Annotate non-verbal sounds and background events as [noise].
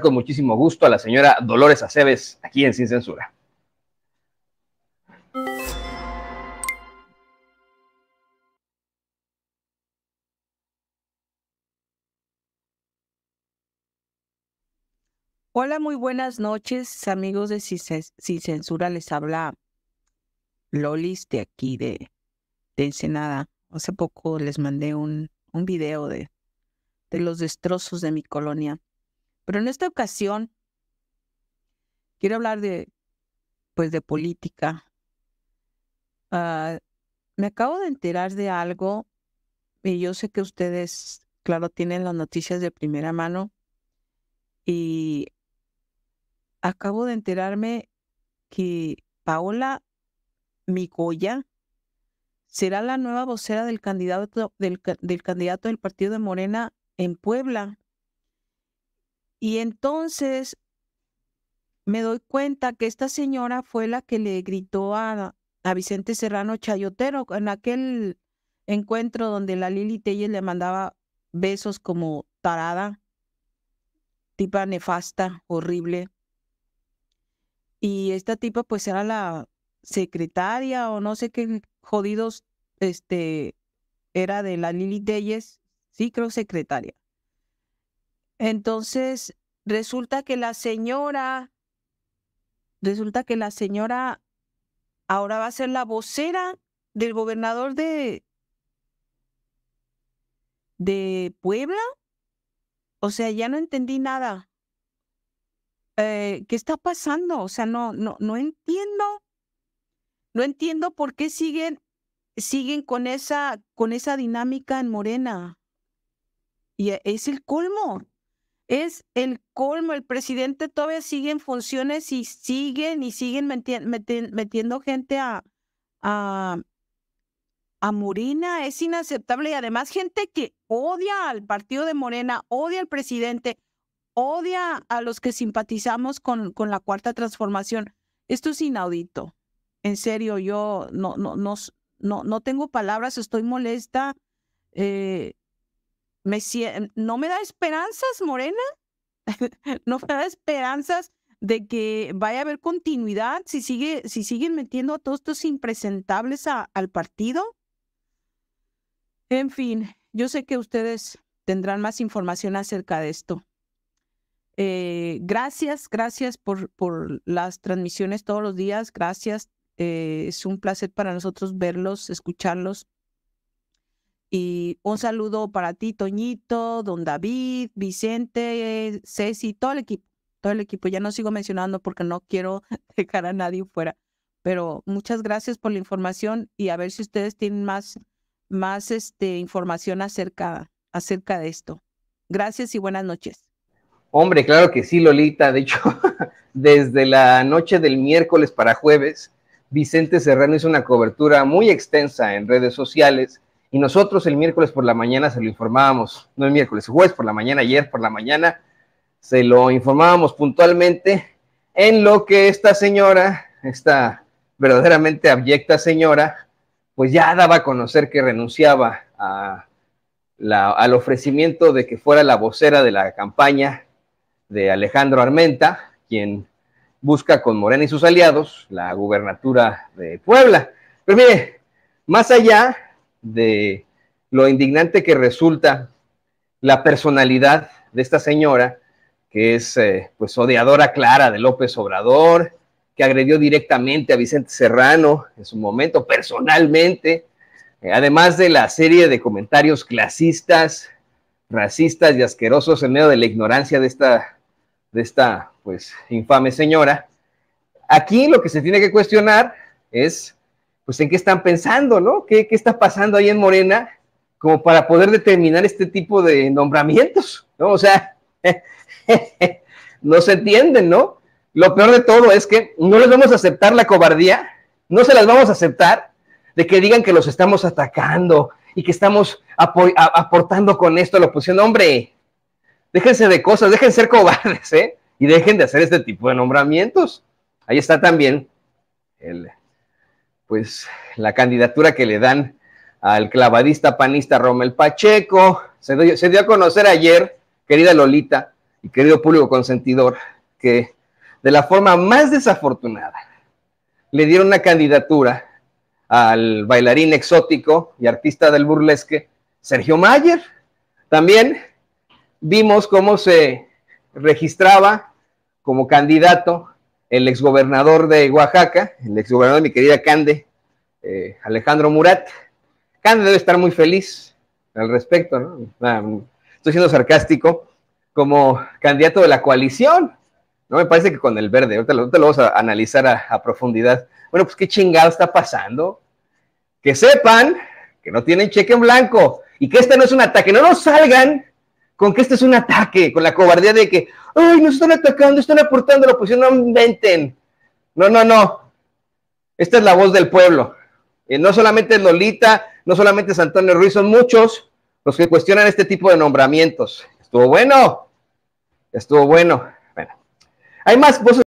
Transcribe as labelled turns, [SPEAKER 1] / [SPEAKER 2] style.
[SPEAKER 1] con muchísimo gusto a la señora Dolores Aceves aquí en Sin Censura.
[SPEAKER 2] Hola, muy buenas noches, amigos de Sin Censura. Les habla Lolis de aquí, de, de Ensenada. Hace poco les mandé un, un video de, de los destrozos de mi colonia. Pero en esta ocasión quiero hablar de, pues, de política. Ah, me acabo de enterar de algo y yo sé que ustedes, claro, tienen las noticias de primera mano y acabo de enterarme que Paola Migoya será la nueva vocera del candidato del candidato del partido de Morena en Puebla. Y entonces me doy cuenta que esta señora fue la que le gritó a, a Vicente Serrano Chayotero en aquel encuentro donde la Lili Telles le mandaba besos como tarada, tipa nefasta, horrible. Y esta tipa pues era la secretaria o no sé qué jodidos este era de la Lili Telles, sí creo secretaria. Entonces, resulta que la señora, resulta que la señora ahora va a ser la vocera del gobernador de, de Puebla. O sea, ya no entendí nada. Eh, ¿Qué está pasando? O sea, no, no, no entiendo. No entiendo por qué siguen, siguen con esa, con esa dinámica en Morena. Y es el colmo es el colmo. El presidente todavía sigue en funciones y siguen y siguen metiendo gente a, a, a Es inaceptable. Y además gente que odia al partido de Morena, odia al presidente, odia a los que simpatizamos con, con la cuarta transformación. Esto es inaudito. En serio, yo no, no, no, no, no tengo palabras, estoy molesta. Eh, no me da esperanzas, Morena, [laughs] no me da esperanzas de que vaya a haber continuidad si, siguen metiendo a todos estos impresentables al partido. En fin, yo sé que ustedes tendrán más información acerca de esto. Eh, gracias, gracias por, las transmisiones todos los días. Gracias. Eh, es un placer para nosotros verlos, escucharlos. Y un saludo para ti, Toñito, don David, Vicente, eh, Ceci, todo el equipo, todo el equipo. Ya no sigo mencionando porque no quiero [laughs] dejar a nadie fuera. Pero muchas gracias por la información y a ver si ustedes tienen más, más este, información acerca, acerca de esto. Gracias y buenas noches.
[SPEAKER 1] Hombre, claro que sí, Lolita. De hecho, [laughs] desde la noche del miércoles para jueves, Vicente Serrano hizo una cobertura muy extensa en redes sociales y nosotros el miércoles por la mañana se lo informábamos, no el miércoles, jueves por la mañana, ayer por la mañana, se lo informábamos puntualmente en lo que esta señora, esta verdaderamente abyecta señora, pues ya daba a conocer que renunciaba a la, al ofrecimiento de que fuera la vocera de la campaña de Alejandro Armenta, quien busca con Morena y sus aliados la gubernatura de Puebla. Pero mire, más allá de lo indignante que resulta la personalidad de esta señora, que es eh, pues odiadora clara de López Obrador, que agredió directamente a Vicente Serrano en su momento personalmente, eh, además de la serie de comentarios clasistas, racistas y asquerosos en medio de la ignorancia de esta, de esta pues infame señora. Aquí lo que se tiene que cuestionar es pues en qué están pensando, ¿no? ¿Qué, está pasando ahí en Morena como para poder determinar este tipo de nombramientos, ¿no? O sea, [laughs] no se entienden, ¿no? Lo peor de todo es que no les vamos a aceptar la cobardía, no se las vamos a aceptar de que digan que los estamos atacando y que estamos aportando con esto a la oposición. Hombre, déjense de cosas, dejen ser cobardes, ¿eh? Y dejen de hacer este tipo de nombramientos. Ahí está también el pues la candidatura que le dan al clavadista panista Romel Pacheco. Se dio, se dio a conocer ayer, querida Lolita y querido público consentidor, que de la forma más desafortunada le dieron una candidatura al bailarín exótico y artista del burlesque Sergio Mayer. También vimos cómo se registraba como candidato el exgobernador de Oaxaca, el exgobernador de mi querida Cande, eh, Alejandro Murat. Cande debe estar muy feliz al respecto, ¿no? Ah, estoy siendo sarcástico, como candidato de la coalición. No me parece que con el verde, ahorita lo, vamos a analizar a, a profundidad. Bueno, pues qué chingado está pasando. Que sepan que no tienen cheque en blanco y que este no es un ataque. No nos salgan con que este es un ataque, con la cobardía de que, ay, nos están atacando, están aportando la oposición, no inventen. No, no, no. Esta es la voz del pueblo. Y eh, no solamente Lolita, no solamente es Antonio Ruiz, son muchos los que cuestionan este tipo de nombramientos. Estuvo bueno. Estuvo bueno. bueno. Hay más voces.